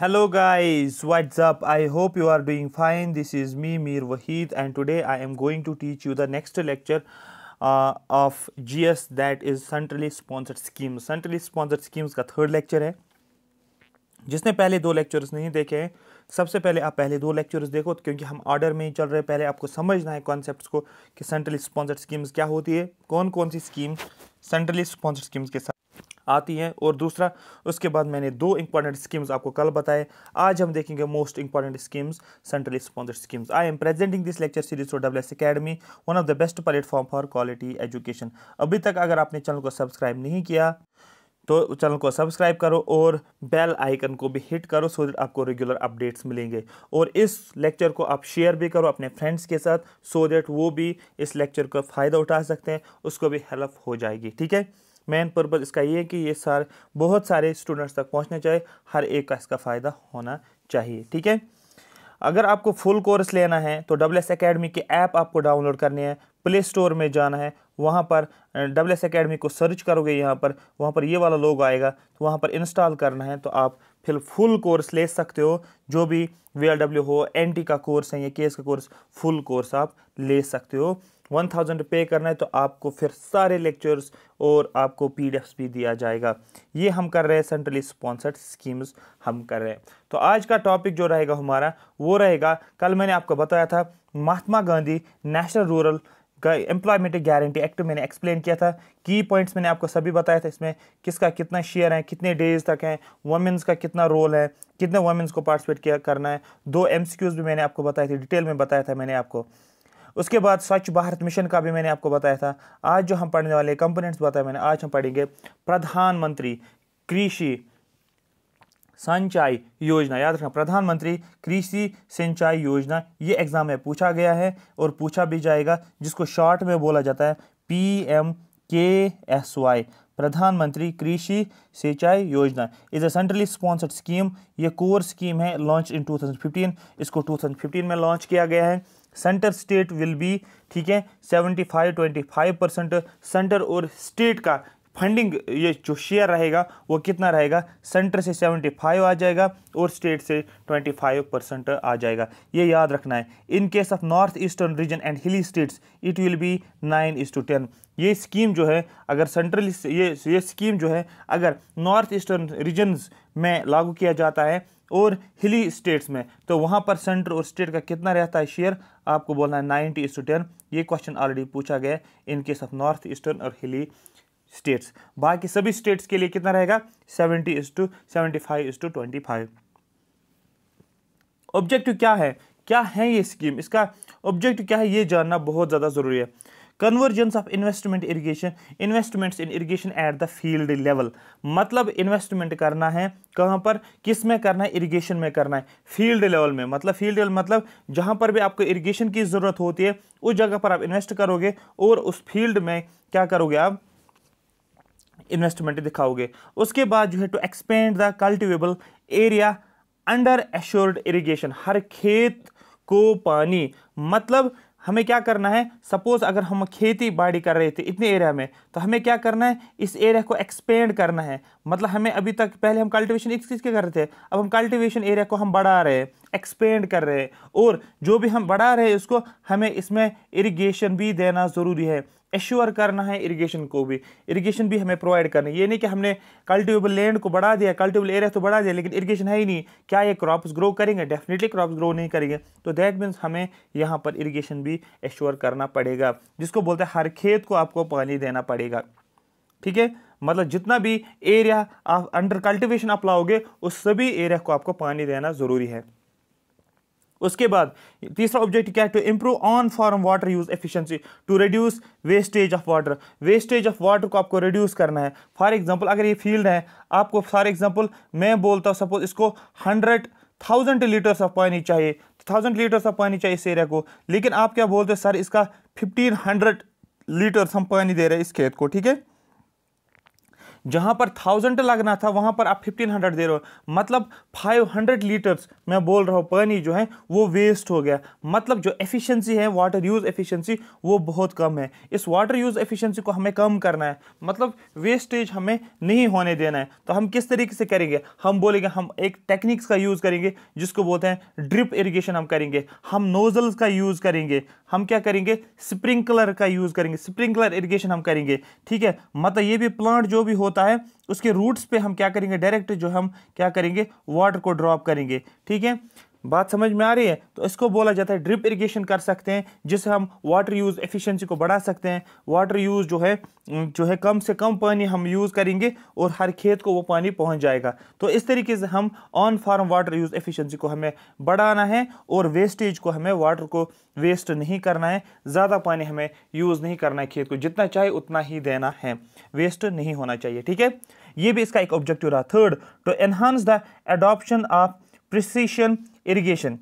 hello guys what's up i hope you are doing fine this is me mir wahid and today i am going to teach you the next lecture uh, of gs that is centrally sponsored scheme centrally sponsored schemes का third lecture है जिसने पहले दो lectures नहीं देखे हैं सबसे पहले आप पहले दो लेक्चर्स देखो क्योंकि हम ऑर्डर में ही चल रहे पहले आपको समझना है कॉन्सेप्ट को कि सेंट्रली स्पॉन्सर्ड स्कीम्स क्या होती है कौन कौन सी स्कीम सेंट्रली स्पॉन्सर्ड स्कीम्स के साथ आती हैं और दूसरा उसके बाद मैंने दो इंपॉर्टेंट स्कीम्स आपको कल बताए आज हम देखेंगे most important schemes centrally sponsored schemes I am presenting this lecture series for W S academy one of the best platform for quality education अभी तक अगर आपने चैनल को सब्सक्राइब नहीं किया तो चैनल को सब्सक्राइब करो और बेल आइकन को भी हिट करो सो दैट आपको रेगुलर अपडेट्स मिलेंगे और इस लेक्चर को आप शेयर भी करो अपने फ्रेंड्स के साथ सो दैट वो भी इस लेक्चर का फ़ायदा उठा सकते हैं उसको भी हेल्प हो जाएगी ठीक है मेन पर्पज़ इसका ये है कि ये सार बहुत सारे स्टूडेंट्स तक पहुँचना चाहिए हर एक का इसका फ़ायदा होना चाहिए ठीक है अगर आपको फुल कोर्स लेना है तो डब्ल्यू एस अकेडमी के ऐप आपको डाउनलोड करनी है प्ले स्टोर में जाना है वहाँ पर डब्ल्यू एस अकेडमी को सर्च करोगे यहाँ पर वहाँ पर ये वाला लोग आएगा तो वहाँ पर इंस्टॉल करना है तो आप फिर फुल कोर्स ले सकते हो जो भी वी हो एन का कोर्स है या केस का कोर्स फुल कोर्स आप ले सकते हो वन थाउजेंड पे करना है तो आपको फिर सारे लेक्चर्स और आपको पी भी दिया जाएगा ये हम कर रहे हैं सेंट्रली स्पॉन्सर्ड स्कीम्स हम कर रहे हैं तो आज का टॉपिक जो रहेगा हमारा वो रहेगा कल मैंने आपको बताया था Mahatma Gandhi national rural employment guarantee act मैंने एक्सप्लेन किया था की पॉइंट्स मैंने आपको सभी बताया था इसमें किसका कितना शेयर है कितने डेज तक हैं वुमेंस का कितना रोल है कितने वुमेंस को पार्टिसिपेट किया करना है दो एम भी मैंने आपको बताए थे डिटेल में बताया था मैंने आपको उसके बाद स्वच्छ भारत मिशन का भी मैंने आपको बताया था आज जो हम पढ़ने वाले कंपोनेंट्स बताए मैंने आज हम पढ़ेंगे प्रधानमंत्री कृषि सिंचाई योजना याद रखना प्रधानमंत्री कृषि सिंचाई योजना ये एग्ज़ाम में पूछा गया है और पूछा भी जाएगा जिसको शॉर्ट में बोला जाता है P M K S Y प्रधानमंत्री कृषि सिंचाई योजना is a centrally sponsored scheme ये कोर स्कीम है लॉन्च इन 2015 इसको 2015 में लॉन्च किया गया है सेंटर स्टेट विल बी ठीक है 75 25 परसेंट सेंटर और स्टेट का फंडिंग ये जो शेयर रहेगा वो कितना रहेगा सेंटर से 75 आ जाएगा और स्टेट से 25 परसेंट आ जाएगा ये याद रखना है in case of north eastern region and hilly states it will be nine is to ten ये स्कीम जो है अगर सेंट्रल ये ये स्कीम जो है अगर नॉर्थ ईस्टर्न रीजन्स में लागू किया जाता है और हिली स्टेट्स में तो वहाँ पर सेंटर और स्टेट का कितना रहता है शेयर आपको बोलना है नाइन्टी इज टू टेन ये क्वेश्चन ऑलरेडी पूछा गया in case of north eastern और हिली स्टेट्स बाकी सभी स्टेट्स के लिए कितना रहेगा seventy is to seventy five is to twenty five objective क्या है क्या है ये स्कीम इसका ऑब्जेक्टिव क्या है ये जानना बहुत ज़्यादा ज़रूरी है convergence of investment irrigation investments in irrigation at the field level मतलब इन्वेस्टमेंट करना है कहाँ पर किस में करना है इरीगेशन में करना है फील्ड लेवल में मतलब फील्ड लेवल मतलब जहाँ पर भी आपको इरीगेशन की ज़रूरत होती है उस जगह पर आप इन्वेस्ट करोगे और उस फील्ड में क्या करोगे आप इन्वेस्टमेंट दिखाओगे उसके बाद जो है to expand the cultivable area under assured irrigation हर खेत को पानी मतलब हमें क्या करना है सपोज अगर हम खेती बाड़ी कर रहे थे इतने एरिया में तो हमें क्या करना है इस एरिया को एक्सपेंड करना है मतलब हमें अभी तक पहले हम कल्टीवेशन एक चीज़ के कर रहे थे अब हम कल्टीवेशन एरिया को हम बढ़ा रहे हैं एक्सपेंड कर रहे हैं और जो भी हम बढ़ा रहे हैं उसको हमें इसमें इरिगेशन भी देना ज़रूरी है एश्योर करना है इरिगेशन को भी इरिगेशन भी हमें प्रोवाइड करनी है ये नहीं कि हमने कल्टिवेबल लैंड को बढ़ा दिया कल्टिवेबल एरिया तो बढ़ा दिया लेकिन इरिगेशन है ही नहीं क्या ये क्रॉप्स ग्रो करेंगे डेफिनेटली क्रॉप्स ग्रो नहीं करेंगे तो दैट मीन्स हमें यहाँ पर इरिगेशन भी एश्योर करना पड़ेगा जिसको बोलते हैं हर खेत को आपको पानी देना पड़ेगा ठीक है मतलब जितना भी एरिया आप अंडर कल्टिवेशन आप लाओगे उस सभी एरिया को आपको पानी देना ज़रूरी है उसके बाद तीसरा ऑब्जेक्ट क्या है to improve on farm water use efficiency to reduce wastage of water wastage of water को आपको रिड्यूस करना है फॉर एग्जांपल अगर ये फील्ड है आपको फॉर एग्जांपल मैं बोलता हूँ सपोज इसको हंड्रेड थाउजेंड लीटर्स ऑफ पानी चाहिए थाउजेंड लीटर्स ऑफ पानी चाहिए इस एरिया को लेकिन आप क्या बोलते हो सर इसका फिफ्टीन हंड्रेड लीटर्स हम पानी दे रहे हैं इस खेत को ठीक है जहाँ पर थाउजेंड लगना था वहाँ पर आप फिफ्टीन हंड्रेड दे रहे हो मतलब फाइव हंड्रेड लीटर्स मैं बोल रहा हूँ पानी जो है वो वेस्ट हो गया मतलब जो एफिशिएंसी है वाटर यूज़ एफिशिएंसी वो बहुत कम है इस वाटर यूज़ एफिशिएंसी को हमें कम करना है मतलब वेस्टेज हमें नहीं होने देना है तो हम किस तरीके से करेंगे हम बोलेंगे हम एक टेक्निक्स का यूज़ करेंगे जिसको बोलते हैं ड्रिप इरीगेशन हम करेंगे हम नोजल्स का यूज़ करेंगे हम क्या करेंगे स्प्रिंकलर का यूज़ करेंगे स्प्रिंकलर इरीगेशन हम करेंगे ठीक है मतलब ये भी प्लांट जो भी होता होता है उसके रूट्स पे हम क्या करेंगे डायरेक्ट जो हम क्या करेंगे वाटर को ड्रॉप करेंगे ठीक है बात समझ में आ रही है तो इसको बोला जाता है ड्रिप इरिगेशन कर सकते हैं जिससे हम वाटर यूज़ एफिशिएंसी को बढ़ा सकते हैं वाटर यूज़ जो है जो है कम से कम पानी हम यूज़ करेंगे और हर खेत को वो पानी पहुंच जाएगा तो इस तरीके से हम on farm water use efficiency को हमें बढ़ाना है और वेस्टेज को हमें वाटर को वेस्ट नहीं करना है ज़्यादा पानी हमें यूज़ नहीं करना है खेत को जितना चाहे उतना ही देना है वेस्ट नहीं होना चाहिए ठीक है ये भी इसका एक ऑब्जेक्टिव रहा third to enhance the adoption of precision irrigation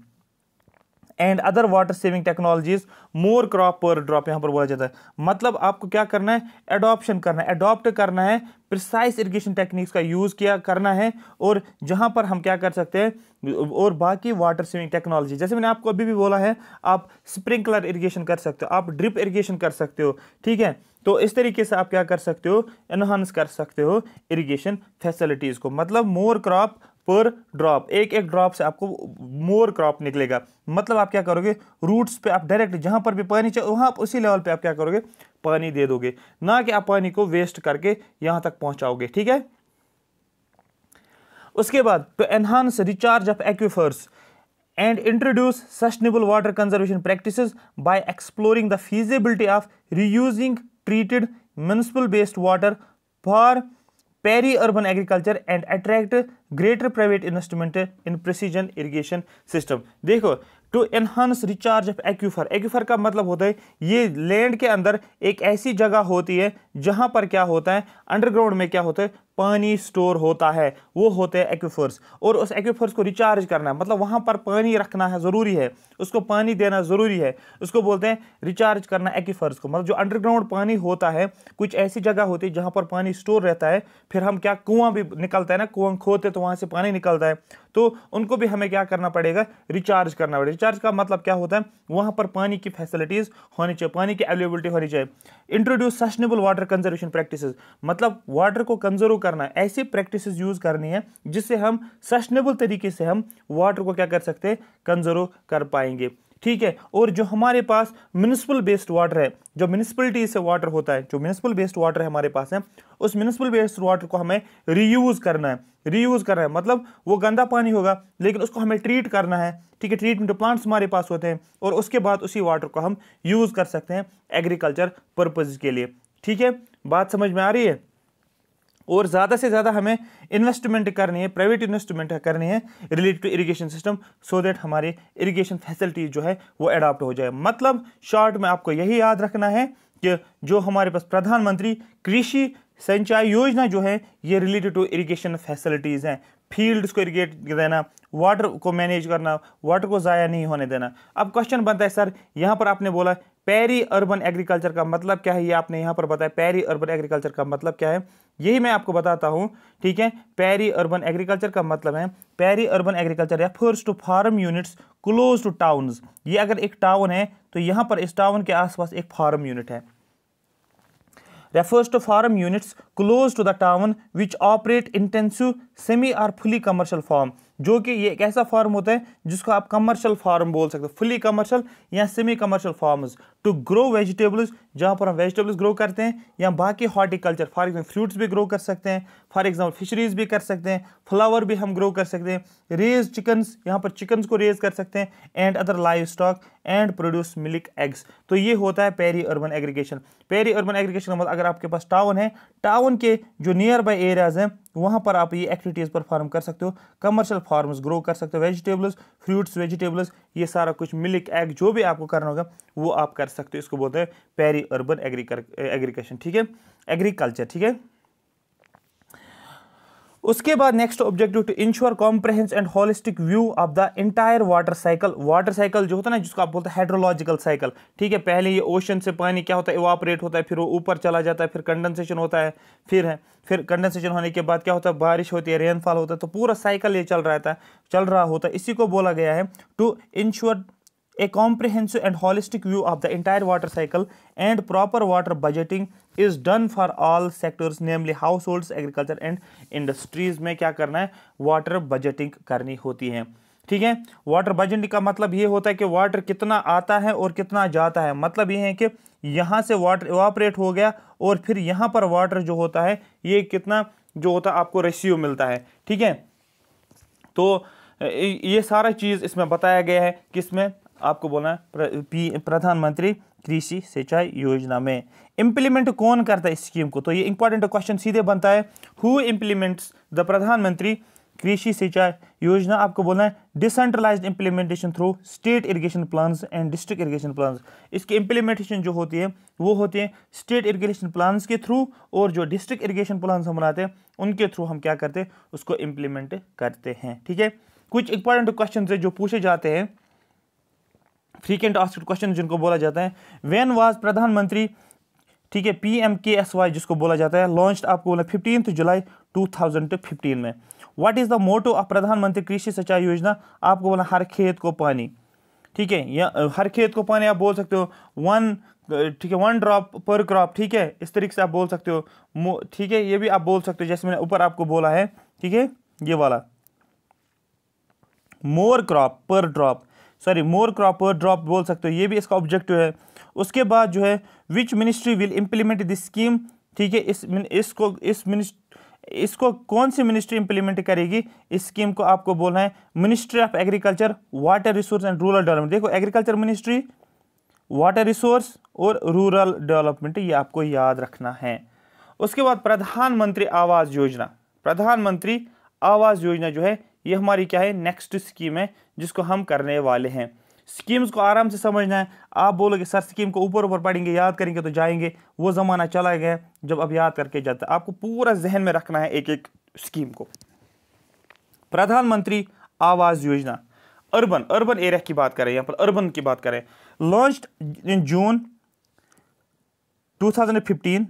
and other water saving technologies more crop per drop यहाँ पर बोला जाता है मतलब आपको क्या करना है एडॉप्शन करना है एडॉप्ट करना है प्रिसाइस इरीगेशन टेक्निक्स का यूज़ किया करना है और जहाँ पर हम क्या कर सकते हैं और बाकी वाटर सेविंग टेक्नोलॉजी जैसे मैंने आपको अभी भी बोला है आप स्प्रिंकलर इरीगेशन कर सकते हो आप ड्रिप इरीगेशन कर सकते हो ठीक है तो इस तरीके से आप क्या कर सकते हो इन्हांस कर सकते हो इरीगेशन फैसिलिटीज़ को मतलब मोर क्रॉप पर ड्रॉप एक एक ड्रॉप से आपको मोर क्रॉप निकलेगा मतलब आप क्या करोगे रूट्स पे आप डायरेक्ट जहाँ पर भी पानी चाहिए वहाँ आप उसी लेवल पे आप क्या करोगे पानी दे दोगे ना कि आप पानी को वेस्ट करके यहाँ तक पहुँचाओगे ठीक है उसके बाद to enhance recharge of aquifers and introduce sustainable water conservation practice by exploring the feasibility of reusing treated municipal based water for peri urban agriculture and attract greater private investment in precision irrigation system देखो to enhance recharge of aquifer aquifer का मतलब होता है ये land के अंदर एक ऐसी जगह होती है जहां पर क्या होता है अंडरग्राउंड में क्या होता है पानी स्टोर होता है वो होते हैं एक्वीफर्स और उस एक्वीफर्स को रिचार्ज करना है मतलब वहाँ पर पानी रखना है ज़रूरी है उसको पानी देना ज़रूरी है उसको बोलते हैं रिचार्ज करना एक्वीफर्स को मतलब जो अंडरग्राउंड पानी होता है कुछ ऐसी जगह होती है जहाँ पर पानी स्टोर रहता है फिर हम क्या कुआँ भी निकलता है ना कुआँ खोते तो वहाँ से पानी निकलता है तो उनको भी हमें क्या करना पड़ेगा रिचार्ज करना पड़ेगा रिचार्ज का मतलब क्या होता है वहाँ पर पानी की फैसिलिटीज़ होनी चाहिए पानी की अवेलेबिलिटी होनी चाहिए introduce sustainable water conservation practice मतलब वाटर को कंजर्व करना है ऐसी प्रैक्टिस यूज़ करनी है जिससे हम सस्टेनेबल तरीके से हम वाटर को क्या कर सकते हैं कंजर्व कर पाएंगे ठीक है और जो हमारे पास म्यूनसिपल बेस्ड वाटर है जो म्यूनसिपलिटी से वाटर होता है जो म्यूनसिपल बेस्ड वाटर है हमारे पास है उस म्यूनसिपल बेस्ड वाटर को हमें रीयूज़ करना है रीयूज़ करना है मतलब वो गंदा पानी होगा लेकिन उसको हमें ट्रीट करना है ठीक है ट्रीटमेंट प्लांट्स हमारे पास होते हैं और उसके बाद उसी वाटर को हम यूज़ कर सकते हैं एग्रीकल्चर पर्पज़ के लिए ठीक है बात समझ में आ रही है और ज़्यादा से ज़्यादा हमें इन्वेस्टमेंट करनी है प्राइवेट इन्वेस्टमेंट करनी है related to irrigation system so that हमारे इरीगेशन फैसिलिटीज़ जो है वो अडाप्ट हो जाए मतलब शॉर्ट में आपको यही याद रखना है कि जो हमारे पास प्रधानमंत्री कृषि सिंचाई योजना जो है ये रिलेटेड टू इरीगेशन फैसिलिटीज़ हैं फील्ड्स को इरीगेट देना वाटर को मैनेज करना वाटर को ज़ाया नहीं होने देना अब क्वेश्चन बनता है सर यहाँ पर आपने बोला पैरी अर्बन एग्रीकल्चर का मतलब क्या है ये आपने यहाँ पर बताया पैरी अर्बन एग्रीकल्चर का मतलब क्या है यही मैं आपको बताता हूँ ठीक है पैरी अर्बन एग्रीकल्चर का मतलब है peri urban agriculture refers to farm units close to towns ये अगर एक टाउन है तो यहाँ पर इस टाउन के आसपास एक फार्म यूनिट है refers to farm units close to the town which operate intensive semi और फुली commercial फार्म जो कि ये एक ऐसा फार्म होता है जिसको आप कमर्शियल फार्म बोल सकते हो फुली कमर्शियल या semi commercial farms to grow vegetables जहाँ पर हम वेजिटेबल्स ग्रो करते हैं या बाकी हॉर्टिकल्चर फॉर एग्जाम्पल फ्रूट्स भी ग्रो कर सकते हैं फॉर एग्जाम्पल फिशरीज भी कर सकते हैं फ्लावर भी हम ग्रो कर सकते हैं रेज चिकन्स यहाँ पर चिकन्स को रेज कर सकते हैं and other livestock and produce milk eggs तो ये होता है peri urban aggregation peri urban aggregation का मतलब अगर आपके पास टाउन है टाउन के जो नियर बाई एरियाज हैं वहाँ पर आप ये एक्टिविटीज़ परफॉर्म कर सकते हो कमर्शियल फार्म्स ग्रो कर सकते हो वेजिटेबल्स फ्रूट्स वेजिटेबल्स ये सारा कुछ मिल्क एग जो भी आपको करना होगा वो आप कर सकते हो इसको बोलते हैं पेरी अर्बन एग्रीकल्चर ठीक है एग्रीकल्चर ठीक है उसके बाद next objective to ensure comprehensive and holistic view of the entire water cycle water cycle जो होता है ना जिसको आप बोलते हैं हाइड्रोलॉजिकल साइकिल ठीक है पहले ये ओशन से पानी क्या होता है इवापरेट होता है फिर वो ऊपर चला जाता है फिर कंडेंसेशन होता है फिर है फिर कंडेंसेशन होने के बाद क्या होता है बारिश होती है रेनफॉल होता है तो पूरा साइकिल ये चल रहा था चल रहा होता है इसी को बोला गया है to ensure A comprehensive and holistic view of the entire water cycle and proper water budgeting is done for all sectors namely households, agriculture and industries में क्या करना है water budgeting करनी होती है ठीक है वाटर बजट का मतलब ये होता है कि वाटर कितना आता है और कितना जाता है मतलब ये है कि यहाँ से वाटर इवापरेट हो गया और फिर यहाँ पर वाटर जो होता है ये कितना जो होता है आपको रेशियो मिलता है ठीक है तो ये सारा चीज़ इसमें बताया गया है कि इसमें आपको बोलना है प्रधानमंत्री कृषि सिंचाई योजना में इंप्लीमेंट कौन करता है इस स्कीम को तो ये इंपॉर्टेंट क्वेश्चन सीधे बनता है हु इंप्लीमेंट्स द प्रधानमंत्री कृषि सिंचाई योजना आपको बोलना है decentralise implementation through state irrigation plans and district irrigation plans इसकी इंप्लीमेंटेशन जो होती है वो होती है स्टेट इरिगेशन प्लान्स के थ्रू और जो डिस्ट्रिक्ट इरिगेशन प्लान्स हम बनाते हैं उनके थ्रू हम क्या करते हैं उसको इम्प्लीमेंट करते हैं ठीक है कुछ इंपॉर्टेंट क्वेश्चन है जो पूछे जाते हैं फ्रीकेंट आस्क्ड क्वेश्चन जिनको बोला जाता है वेन वाज प्रधानमंत्री ठीक है P M K S Y जिसको बोला जाता है लॉन्च आपको बोला fifteen July two thousand fifteen में what is the motto of प्रधानमंत्री कृषि सिंचाई योजना आपको बोला हर खेत को पानी ठीक है या हर खेत को पानी आप बोल सकते हो वन ठीक है वन ड्रॉप पर क्रॉप ठीक है इस तरीके से आप बोल सकते हो ठीक है ये भी आप बोल सकते हो जैसे मैंने ऊपर आपको बोला है ठीक है ये वाला more crop per drop sorry more crop drop बोल सकते हो ये भी इसका ऑब्जेक्टिव है उसके बाद जो है which ministry will implement this scheme ठीक है इस इसको इस मिनिस्ट इसको कौन सी मिनिस्ट्री इंप्लीमेंट करेगी इस स्कीम को आपको बोलना है ministry of agriculture water resource and rural development देखो एग्रीकल्चर मिनिस्ट्री वाटर रिसोर्स और रूरल डेवलपमेंट ये आपको याद रखना है उसके बाद प्रधानमंत्री आवास योजना प्रधानमंत्री आवास योजना जो है ये हमारी क्या है नेक्स्ट स्कीम है जिसको हम करने वाले हैं स्कीम्स को आराम से समझना है आप बोलोगे सर स्कीम को ऊपर ऊपर पढ़ेंगे याद करेंगे तो जाएंगे वो ज़माना चला गया जब अब याद करके जाता है आपको पूरा जहन में रखना है एक एक स्कीम को प्रधानमंत्री आवास योजना अर्बन अर्बन एरिया की बात करें यहाँ पर अर्बन की बात करें launch in June 2015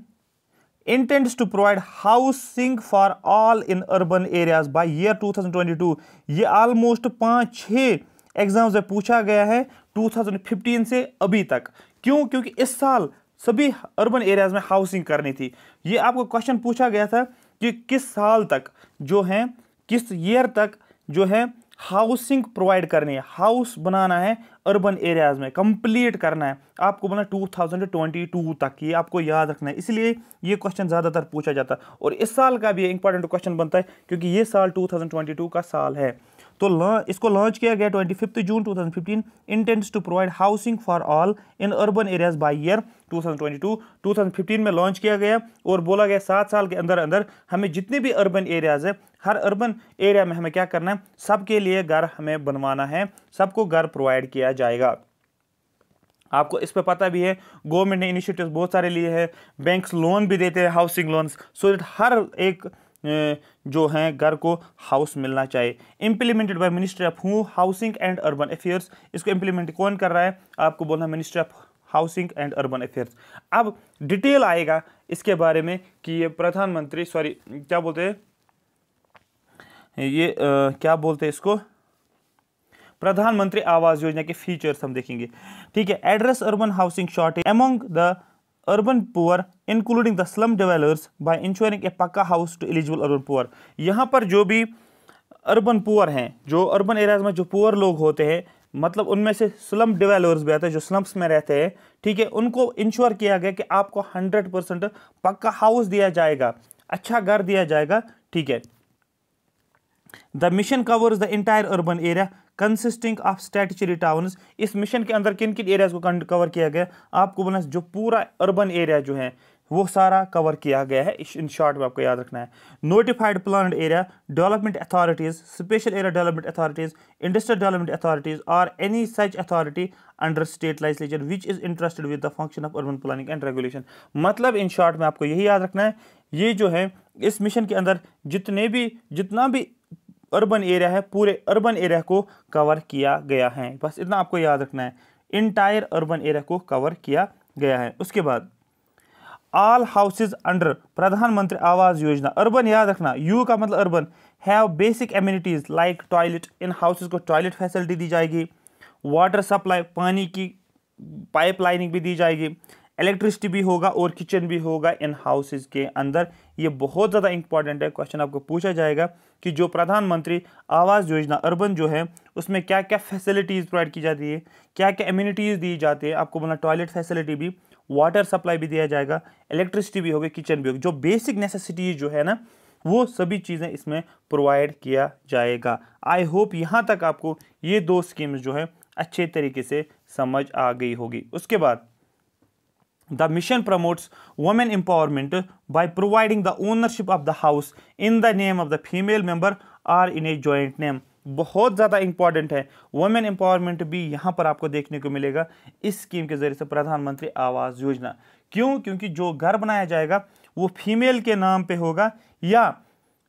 intends to provide housing for all in urban areas by year 2022 ये almost पाँच छः एग्जाम से पूछा गया है 2015 से अभी तक क्यों क्योंकि इस साल सभी अर्बन एरियाज में हाउसिंग करनी थी ये आपको क्वेश्चन पूछा गया था कि किस साल तक जो है किस ईयर तक जो है हाउसिंग प्रोवाइड करनी है हाउस बनाना है अर्बन एरियाज़ में कंप्लीट करना है आपको बोलना 2022 तक ये आपको याद रखना है इसलिए ये क्वेश्चन ज़्यादातर पूछा जाता है और इस साल का भी इंपॉर्टेंट क्वेश्चन बनता है क्योंकि ये साल 2022 का साल है तो इसको लॉन्च किया गया twenty fifth June fifteen intends to provide housing for all in urban areas by year thousand fifteen में लॉन्च किया गया और बोला गया सात साल के अंदर अंदर हमें जितने भी अर्बन एरियाज है हर अर्बन एरिया में हमें क्या करना है सबके लिए घर हमें बनवाना है सबको घर प्रोवाइड किया जाएगा आपको इस पे पता भी है गवर्नमेंट ने इनिशिएटिव्स बहुत सारे लिए हैं बैंक्स लोन भी देते हैं हाउसिंग लोन्स सो दैट हर एक जो हैं घर को हाउस मिलना चाहिए implemented by ministry of home housing and urban affairs इसको इम्प्लीमेंट कौन कर रहा है आपको बोलना ministry of housing and urban affairs अब डिटेल आएगा इसके बारे में कि ये प्रधानमंत्री सॉरी क्या बोलते हैं ये आ, क्या बोलते हैं इसको प्रधानमंत्री आवास योजना के फीचर्स हम देखेंगे ठीक है address urban housing shortage among the urban poor including the slum developers by ensuring a pucca house to eligible urban poor यहाँ पर जो भी अर्बन पुअर हैं जो अर्बन एरियाज में जो पुअर लोग होते हैं मतलब उनमें से स्लम डिवेलपर्स भी आते हैं जो स्लम्स में रहते हैं ठीक है उनको इंश्योर किया गया कि आपको हंड्रेड परसेंट पक्का हाउस दिया जाएगा अच्छा घर दिया जाएगा ठीक है the mission covers the entire urban area consisting of statutory towns इस मिशन के अंदर किन किन एरियाज़ को कवर किया गया आपको बोलना जो पूरा अर्बन एरिया जो है वो सारा कवर किया गया है इन शॉर्ट में आपको याद रखना है notified plan area development authorities special area development authorities industrial development authorities और any such authority under state legislature which is interested with the function of urban planning and regulation मतलब in short में आपको यही याद रखना है ये जो है इस मिशन के अंदर जितने भी जितना भी अर्बन एरिया है पूरे अर्बन एरिया को कवर किया गया है बस इतना आपको याद रखना है इंटायर अर्बन एरिया को कवर किया गया है उसके बाद ऑल हाउसेज अंडर प्रधानमंत्री आवास योजना अर्बन याद रखना यू का मतलब urban have basic amenities like toilet in houses को टॉयलेट फैसिलिटी दी जाएगी वाटर सप्लाई पानी की पाइपलाइनिंग भी दी जाएगी इलेक्ट्रिसिटी भी होगा और किचन भी होगा इन हाउसेज के अंदर ये बहुत ज़्यादा इंपॉर्टेंट है क्वेश्चन आपको पूछा जाएगा कि जो प्रधानमंत्री आवास योजना अर्बन जो है उसमें क्या क्या फैसिलिटीज़ प्रोवाइड की जाती है क्या क्या इम्यूनिटीज़ दी जाती है आपको बोला टॉयलेट फैसिलिटी भी वाटर सप्लाई भी दिया जाएगा इलेक्ट्रिसिटी भी होगी किचन भी होगी जो बेसिक नेसेसिटीज़ जो है ना वो सभी चीज़ें इसमें प्रोवाइड किया जाएगा आई होप यहाँ तक आपको ये दो स्कीम्स जो है अच्छे तरीके से समझ आ गई होगी उसके बाद The mission promotes women empowerment by providing the ownership of the house in the name of the female member or in a joint name. बहुत ज़्यादा इंपॉर्टेंट है वुमेन एम्पावरमेंट भी यहाँ पर आपको देखने को मिलेगा इस स्कीम के जरिए से प्रधानमंत्री आवास योजना क्यों क्योंकि जो घर बनाया जाएगा वो फीमेल के नाम पे होगा या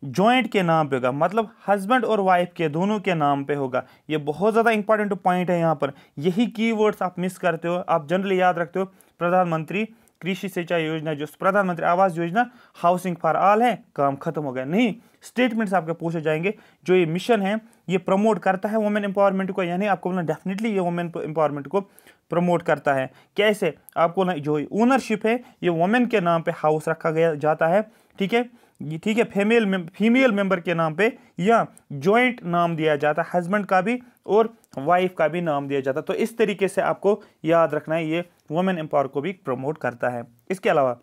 जॉइंट के नाम पे होगा मतलब हस्बैंड और वाइफ के दोनों के नाम पे होगा ये बहुत ज़्यादा इंपॉर्टेंट पॉइंट है यहाँ पर यही कीवर्ड्स आप मिस करते हो आप जनरली याद रखते हो प्रधानमंत्री कृषि सिंचाई योजना जो प्रधानमंत्री आवास योजना हाउसिंग फॉर ऑल है काम खत्म हो गया नहीं स्टेटमेंट्स आपके पूछे जाएंगे जो ये मिशन है ये प्रमोट करता है वुमेन एम्पावरमेंट को यानी आपको बोलना डेफिनेटली ये वुमेन एम्पावरमेंट को प्रमोट करता है कैसे आपको ना जो ओनरशिप है ये वुमेन के नाम पर हाउस रखा गया जाता है ठीक है ठीक है फीमेल फीमेल मेंबर के नाम पे या जॉइंट नाम दिया जाता है हस्बैंड का भी और वाइफ का भी नाम दिया जाता है तो इस तरीके से आपको याद रखना है ये वुमेन एम्पावर को भी प्रमोट करता है इसके अलावा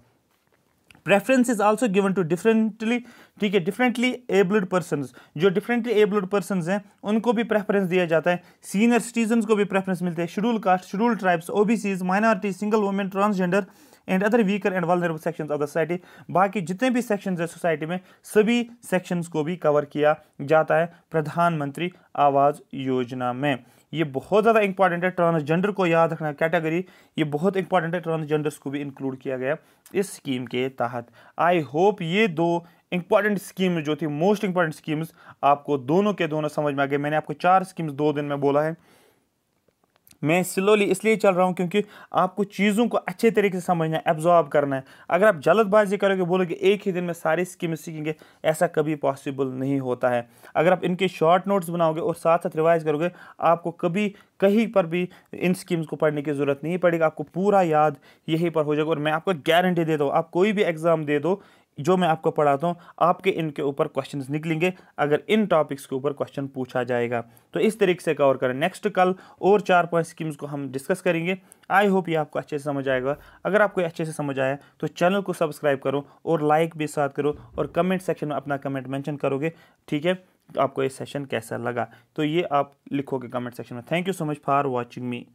preference is also given to differently ठीक है डिफरेंटली एबल्ड पर्सन जो डिफरेंटली एबल्ड पर्सन हैं उनको भी प्रेफरेंस दिया जाता है सीनियर सिटीजन को भी प्रेफरेंस मिलते हैं schedule caste schedule tribes OBCs minority single women transgender and other weaker and vulnerable sections of the society बाकी जितने भी सेक्शंस है सोसाइटी में सभी सेक्शंस को भी कवर किया जाता है प्रधानमंत्री आवास योजना में ये बहुत ज़्यादा इंपॉर्टेंट है ट्रांसजेंडर को याद रखना कैटेगरी ये बहुत इंपॉर्टेंट है ट्रांसजेंडर्स को भी इंक्लूड किया गया इस स्कीम के तहत आई होप ये दो इंपॉर्टेंट स्कीम्स जो थी मोस्ट इंपॉर्टेंट स्कीम्स आपको दोनों के दोनों समझ में आ गए मैंने आपको चार स्कीम्स दो दिन में बोला है मैं स्लोली इसलिए चल रहा हूँ क्योंकि आपको चीज़ों को अच्छे तरीके से समझना है एब्जॉर्ब करना है अगर आप जल्दबाजी करोगे बोलोगे एक ही दिन में सारी स्कीमें सीखेंगे ऐसा कभी पॉसिबल नहीं होता है अगर आप इनके शॉर्ट नोट्स बनाओगे और साथ साथ रिवाइज करोगे आपको कभी कहीं पर भी इन स्कीम्स को पढ़ने की ज़रूरत नहीं पड़ेगी आपको पूरा याद यहीं पर हो जाएगा और मैं आपको गारंटी देता हूँ आप कोई भी एग्ज़ाम दे दो जो मैं आपको पढ़ाता हूँ आपके इनके ऊपर क्वेश्चन निकलेंगे अगर इन टॉपिक्स के ऊपर क्वेश्चन पूछा जाएगा तो इस तरीके से कवर करें नेक्स्ट कल और चार पाँच स्कीम्स को हम डिस्कस करेंगे आई होप ये आपको अच्छे से समझ आएगा अगर आपको अच्छे से समझ आया तो चैनल को सब्सक्राइब करो और लाइक भी साथ करो और कमेंट सेक्शन में अपना कमेंट मैंशन करोगे ठीक है आपको ये सेशन कैसा लगा तो ये आप लिखोगे कमेंट सेक्शन में thank you so much for watching me